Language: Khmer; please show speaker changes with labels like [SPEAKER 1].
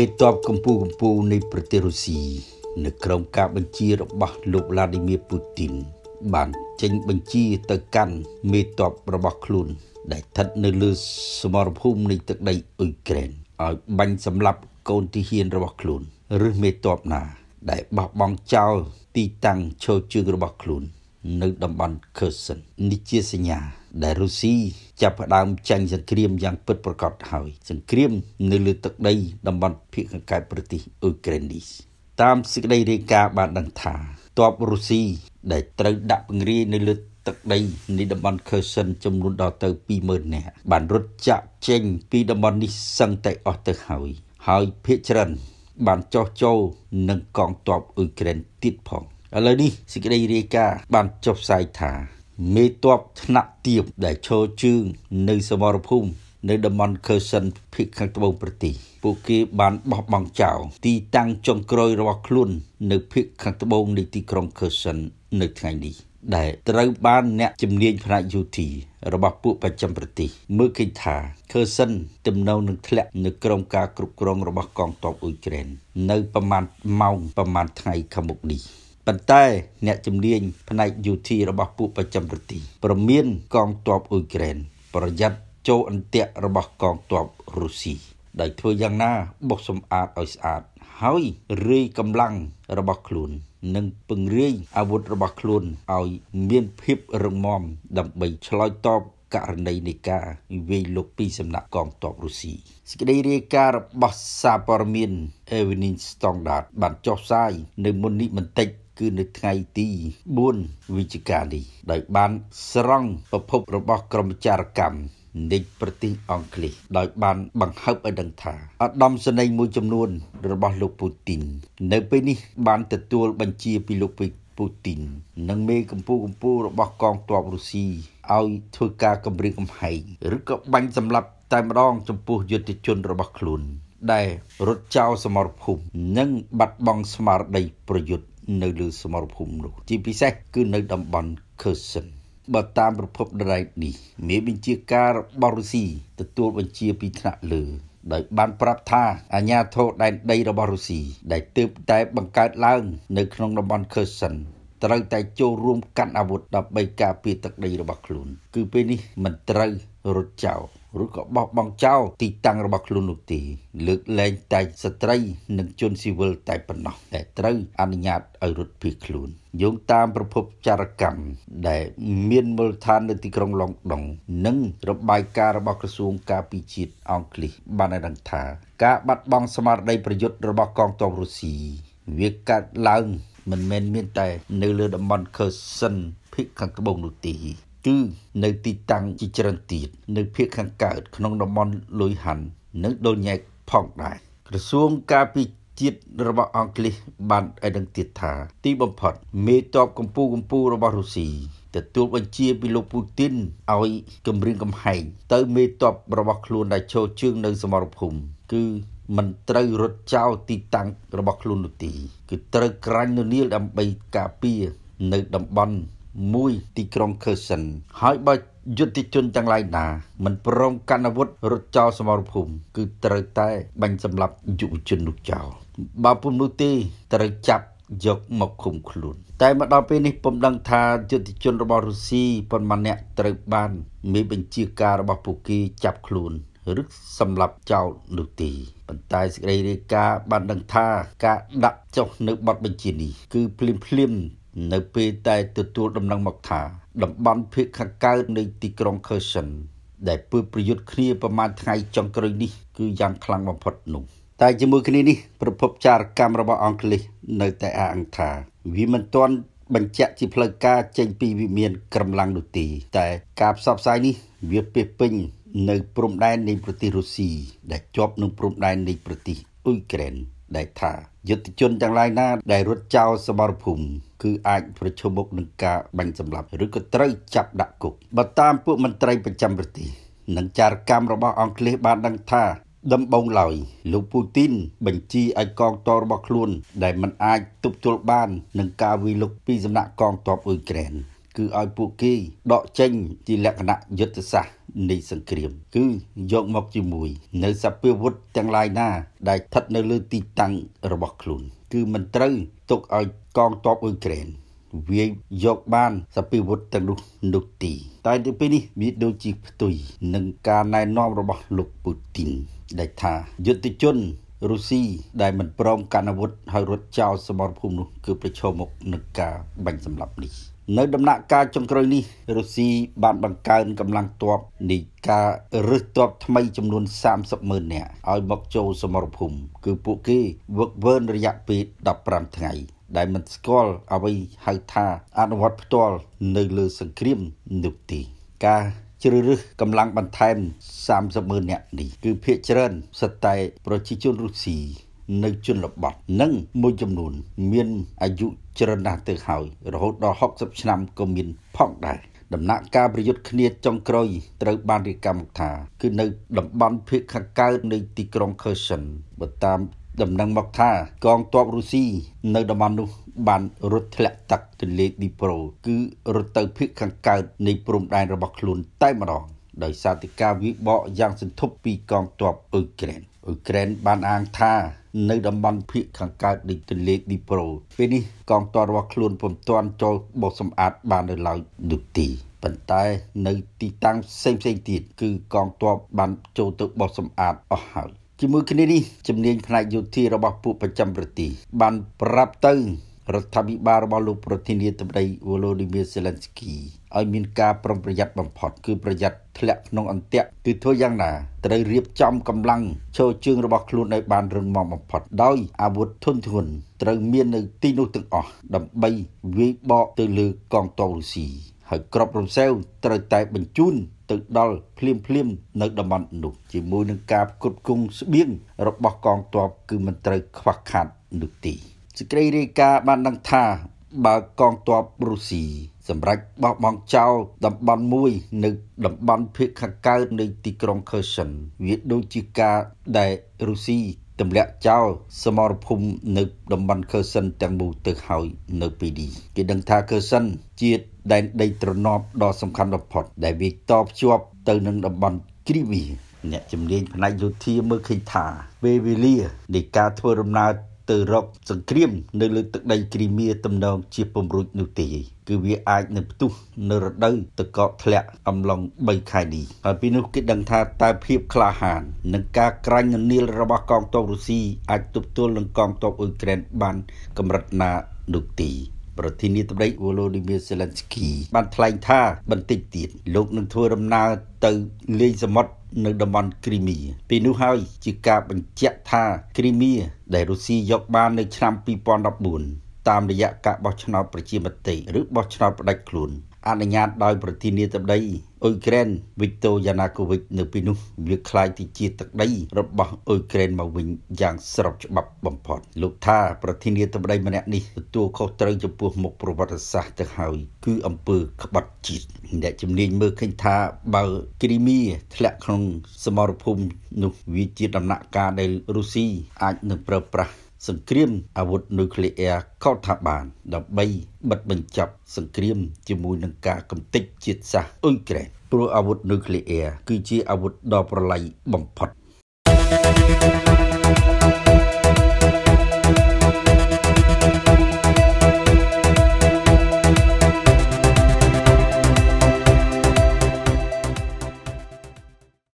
[SPEAKER 1] មេតបកម្ពុជាកម្ពុជានៃប្រទេសរុស្ស៊ីនៅក្រោមការបញ្ជារបស់លោក Vladimir Putin បានចេញបញ្ជាទៅកាន់មេតបរបស់ខ្លួន ដែលស្ថិតនៅលើសមរភូមិនៃទឹកដីអ៊ុយក្រែនឲ្យបាញ់សម្លាប់កូនទីហ៊ានរបស់ខ្លួនឬមេតបណា ដែលបោះបង់ចោលទីតាំងឈរជើងរបស់ខ្លួន នៅតំបន់ Kherson នេះជាសញ្ញាដែលរុស្ស៊ីចាប់ផ្ដើមចាញ់សង្គ្រាមយ៉ាងពិតប្រាកដហើយ សង្គ្រាម នៅលើទឹកដីតំបន់ភាគខាងកើតប្រទេសអ៊ុយក្រែននេះតាមសេចក្តីរាយការណ៍បានដឹងថាទ័ពរុស្ស៊ីដែលត្រូវដាក់ពង្រាយនៅលើ ទឹកដីនៃតំបន់ខឺសិនចំនួនដល់ទៅ20000នាក់បានរត់ចាក់ចេញពីតំបន់នេះសឹងតែអស់ទៅហើយហើយភាគច្រើនបានចោះចូលនឹងកងទ័ពអ៊ុយក្រែនទៀតផងឥឡូវនេះសេចក្តីរាយការណ៍បានចុះផ្សាយថាមេតបថ្នាក់ទៀបដែលឈរជើង នៅសមរភូមិនៅតំបន់ខឺសិនភាគខាងត្បូង ប្រទេសពួកគេ បានបោះបង់ចោលទីតាំងចុងក្រោយរបស់ខ្លួននៅភាគខាងត្បូងនៃទីក្រុងខឺសិននៅថ្ងៃនេះដែលត្រូវបាន អ្នកជំនាញផ្នែកយោធារបស់ពួកប្រចាំប្រទេសមើលឃើញថាខឺសិនទំនៅនឹងធ្លាក់នៅក្រោមការគ្រប់គ្រងរបស់កងទ័ពអ៊ុយក្រែននៅប្រមាណម៉ោងប្រមាណថ្ងៃខាងមុខនេះប៉ុន្តែអ្នកជំនាញផ្នែក UT របស់ពួកប្រចាំប្រទេសប្រមានកងទ័ពអ៊ុយក្រែនប្រយ័ត្នចូលអន្ទាក់របស់កងទ័ពរុស្ស៊ីដោយធ្វើយ៉ាងណាបោះសម្អាតឲ្យស្អាតហើយរាយកម្លាំងរបស់ខ្លួននិងពង្រាយអាវុធរបស់ខ្លួនឲ្យមានភាពរឹងមាំដើម្បីឆ្លើយតបករណីនៃការវាយលុកពី សំណាក់កងទ័ពរុស្ស៊ីសេចក្តីរាយការណ៍របស់សារព័ត៌មាន Evening Standard បានចុះផ្សាយនៅមុននេះបន្តិចគឺនៅថ្ងៃទី4វិច្ឆិកានេះដោយបានស្រង់ប្រភពរបស់ក្រុមចារកម្មនៃប្រទេសអង់គ្លេសដោយបានបង្ហើបឲ្យដឹងថាឧត្តមសេនីយ៍មួយចំនួន របស់លោកពូទីន នៅពេលនេះបានទទួលបញ្ជាពីលោកពូទីន និងមេកម្ពុជាកម្ពុជារបស់កងទ័ពរុស្ស៊ីឲ្យធ្វើការគម្រាមកំហែងឬក៏បាញ់សម្លាប់តែម្ដងចំពោះយុទ្ធជនរបស់ខ្លួន ដែលរត់ចោលសមរភូមិនិង បាត់បង់ស្មារតីប្រយុទ្ធនៅលើសមរភូមិនោះជាពិសេសគឺនៅតំបន់ខឺសិនបើតាមប្រភពដរ៉ៃនេះមេបញ្ជាការរបស់រុស្ស៊ីទទួលបញ្ជាពីថ្នាក់លើ ដោយបានប្រាប់ថាអាញាធរដែនដីរបស់រុស្ស៊ីដែលទើបតែបង្កើតឡើងនៅក្នុងតំបន់ខឺសិនត្រូវតែចូលរួមកាន់អាវុធដើម្បីការពារទឹកដីរបស់ខ្លួនគឺពេលនេះមិនត្រូវរត់ចោលឬក៏បោះបង់ចោលទីតាំងរបស់ខ្លួន នោះទេលើកលែងតែស្ត្រីនិងជនស៊ីវិលតែប៉ុណ្ណោះតែត្រូវអនុញ្ញាតឲ្យរត់ភៀសខ្លួនយោងតាមប្រភពចារកម្មដែល មានមូលដ្ឋាននៅទីក្រុងឡុងដុងនិង របាយការណ៍របស់ក្រសួងការពារជាតិអង់គ្លេសបានឲ្យដឹងថាការបាត់បង់ស្មារតីប្រយុទ្ធរបស់កងទ័ពរុស្ស៊ីវាកើតឡើង មិនមែនមានតែនៅលើតំបន់ខឺសិនភិកខាងត្បូងនោះទេគឺនៅទីតាំងជាច្រើនទៀតនៅភូមិខាងកើតក្នុងតំបន់លុយហាន់និងដុលញែកផងដែរក្រសួងការពារជាតិរបស់អង់គ្លេសបានឲ្យដឹងទៀតថាទីបំផុតមេតបកម្ពុជាកម្ពុជារបស់រុស្ស៊ីទទួលបញ្ជាពីលោកពូទីនឲ្យគម្រាមកំហែងទៅមេតបរបស់ខ្លួនដែលចូលជើងនៅសមរភូមិគឺមិនត្រូវរត់ចោលទីតាំងរបស់ខ្លួននោះទេគឺត្រូវក្រាញ់នានាដើម្បីការពារនៅតំបន់មួយទីក្រុងខឺសិនហើយបើយុទ្ធជនទាំងឡាយណា មិនព្រមកាន់អាវុធរត់ចោលសមរភូមិគឺត្រូវតែបាញ់សម្លាប់យុវជននោះចោលបើពុំនោះទេត្រូវចាប់យកមកឃុំខ្លួនតែមកដល់ពេលនេះពុំដឹងថាយុទ្ធជនរបស់រុស្ស៊ីប៉ុន្មានអ្នកត្រូវបានមេបញ្ជាការរបស់ពួកគេចាប់ខ្លួនឬសម្លាប់ចោលនោះទេប៉ុន្តែសេចក្តីរាយការណ៍បានដឹងថា ការដាក់ចុះនៅបទបញ្ជានេះគឺភ្លាមភ្លាមនៅពេលតែទទួលដំណឹងមកថាតំបន់ភៀកខាងកើតនៃទីក្រុងខឺសិនដែលពើប្រយុទ្ធគ្នាប្រមាណថ្ងៃចុងក្រោយនេះគឺយ៉ាងខ្លាំងបំផុតនោះតែជាមួយគ្នានេះប្រភពចារកម្មរបស់អង់គ្លេសនៅតែអះអាងថាវាមិនទាន់បញ្ជាក់ជាផ្លូវការចេញពីវិមានក្រំឡាំងនោះទេតែការផ្សព្វផ្សាយនេះ វាពេញពេញនៅព្រំដែននៃប្រទេសរុស្ស៊ីដែលជាប់នឹងព្រំដែននៃប្រទេសអ៊ុយក្រែនដែលថាយុទ្ធជនទាំងឡាយណាដែលរត់ចោលសមរភូមិគឺអាចប្រឈមមុខនឹងការបាញ់សម្លាប់ឬក៏ត្រូវចាប់ដាក់គុកបើតាមពួកមន្ត្រីប្រចាំប្រទេសនិងចារកម្មរបស់អង់គ្លេសបានដឹងថា ដំបងឡើយលោកពូទីនបញ្ជាឲ្យកងទ័ពរបស់ខ្លួនដែលមិនអាចទប់ទល់បាននឹងការវាយលុកពីសំណាក់កងទ័ពអ៊ុយក្រែនគឺឲ្យពួកគេដកចេញជាលក្ខណៈយុទ្ធសាស្ត្រនៃសង្គ្រាម គឺយកមកជាមួយ នៅសពាវុធទាំងឡាយណាដែលស្ថិតនៅលើទីតាំងរបស់ខ្លួនគឺមិនត្រូវទុកឲ្យកងទ័ពអ៊ុយក្រែនវាយកបានសពាវុធទាំងនោះនោះទី តែទៅពេលនេះវាដូចជាផ្ទុយនឹងការណែនាំរបស់លោកពូទីនដែលថាយុទ្ធជនរុស្ស៊ីដែលមិនព្រមកាន់អាវុធហើយរត់ចោលសមរភូមិនោះគឺប្រឈមមុខនឹងការបាញ់សម្លាប់នេះនៅដំណាក់កាលចុងក្រោយនេះរុស្ស៊ីបានបង្កើនកម្លាំងទ័ពនៃការរើសទ័ពថ្មីចំនួន30ម៉ឺននាក់ឲ្យមកចូលសមរភូមិគឺពួកគេវឹកវើរយៈពេល15ថ្ងៃ ដែលមិនស្គាល់អ្វីហៅថាអនុវត្តផ្ទាល់នៅលើសង្គ្រាមនោះទេការជ្រើសរើសកម្លាំងបន្ថែម30ម៉ឺននាក់នេះ គឺភាគច្រើនស្ថិតតែប្រជាជនរុស្ស៊ីនៅជនបទនិងមួយចំនួន មានអាយុច្រើនណាស់ទៅហើយរហូតដល់60ឆ្នាំក៏មាន ផងដែរដំណាក់ការប្រយុទ្ធគ្នាចុងក្រោយត្រូវបានរាយការណ៍មកថាគឺនៅតំបន់ភៀកខាងកើតនៃទីក្រុងខឺសិនបើតាម ដំណឹងមកថាកងទ័ពរុស្ស៊ីនៅតំបន់នោះបានរត់ធ្លាក់ទឹកទន្លេឌីប្រូគឺរត់ទៅភៀកខាងកើតនៃព្រំដែនរបស់ខ្លួន តែម្ដងដោយសារតិការវិបកយ៉ាងសន្ធប់ពីកងទ័ពអ៊ុយក្រែនអ៊ុយក្រែនបានអាងថានៅតំបន់ភៀកខាងកើតនៃទន្លេឌីប្រូពេលនេះកងទ័ពរបស់ខ្លួនពុំទាន់ចូលបោសសម្អាតបាននៅឡើយនោះទេប៉ុន្តែ នៅទីតាំងផ្សេងផ្សេងទៀតគឺកងទ័ពបាន ចូលទៅបោសសម្អាតអស់ហើយជាមួយគ្នានេះជំនាញផ្នែកយោធារបស់ពួកប្រចាំប្រទេសបានប្រាប់ទៅរដ្ឋាភិបាលរបស់លោកប្រធានាធិបតី Volodymyr Zelensky ឲ្យមានការប្រុងប្រយ័ត្នបំផុតគឺប្រយ័ត្នធ្លាក់ក្នុងអន្ទាក់គឺធ្វើយ៉ាងណាត្រូវរៀបចំកម្លាំងចូលជើងរបស់ខ្លួនឲ្យបានរឹងមាំបំផុតដោយអាវុធធុនធ្ងន់ត្រូវមាននៅទីនោះទាំងអស់ដើម្បីវាយបកទៅលើកងទ័ពរុស្ស៊ីហើយក្របរំសេវត្រូវតែបញ្ជូនទៅដល់ភ្លាមភ្លាមនៅតំបន់នោះជាមួយនឹងការគ្រប់គ្រងស្បៀងរបស់កងទ័ពគឺមិនត្រូវខ្វះខាតនោះទេសេចក្តីរាយការណ៍បានដឹងថាបើកងទ័ពរុស្ស៊ីសម្រាប់បោះបង់ចោលតំបន់មួយ នៅតំបន់ភៀកខាងកើតនៃទីក្រុងខឺសិនវាដូចជាការដែលរុស្ស៊ីទម្លាក់ចោលសមរភូមិនៅតំបន់ខឺសិនទាំងមូលទៅហើយនៅពេលនេះគេដឹងថាខឺសិនជាដែនដីទ្រនាប់ដ៏សំខាន់បំផុតដែលវាតភ្ជាប់ទៅនឹងតំបន់គ្រីវី អ្នកជំនាញផ្នែកយោធាមើលឃើញថាពេលវេលានៃការធ្វើដំណើរទៅរកសង្គ្រាមនៅលើទឹកដីគ្រីមៀទំនងជាពំរុចនោះទេគឺវាអាចនឹងផ្ទុះនៅរដូវទឹកកកធ្លាក់អំឡុង3ខែនេះហើយពីនោះគេដឹងថាតើភាពក្លាហាននិងការក្រាញ់នានារបស់កងទ័ពរុស្ស៊ីអាចទប់ទល់នឹងកងទ័ពអ៊ុយក្រែនបាន កម្រិតណានោះទេប្រធានាធិបតីវ៉ូឡូឌីមៀសេឡិនស្គី បានថ្លែងថា បន្តិចទៀតលោកនឹងធ្វើដំណើរទៅលេងសមុទ្រនៅតំបន់គ្រីមៀពីនោះហើយជាការបញ្ជាក់ថា គ្រីមៀដែលរុស្ស៊ីយកបាននៅឆ្នាំ2014តាមរយៈការបោះឆ្នោតប្រជាមតិឬបោះឆ្នោតផ្ដាច់ខ្លួនអនុញ្ញាតដោយ ប្រធានាធិបតីអ៊ុយក្រែនវីកតូយ៉ាណាកូវិចនៅពេលនោះវាคล้ายទៅជាទឹកដី របស់អ៊ុយក្រែនមកវិញយ៉ាង ស្របច្បាប់បំផុតលោកថាប្រធានាធិបតី ម្នាក់នេះទទួលខុសត្រូវចំពោះមុខប្រវត្តិសាស្ត្រទៅហើយគឺអំពើក្បត់ជាតិអ្នកជំនាញមើលឃើញថាបើគ្រីមៀធ្លាក់ក្នុងសមរភូមិនោះវាជាដំណាក់កាលដែលរុស្ស៊ីអាចនឹងប្រើប្រាស់សង្គ្រាមអាវុធនុយក្លេអ៊ែរកោតថាបានដើម្បីបិទបញ្ចប់សង្គ្រាម ជាមួយនឹងការកំទេចជាតិសាសន៍អ៊ុយក្រែនព្រោះអាវុធនុយក្លេអ៊ែរគឺជាអាវុធដ៏ប្រឡាយបំផុត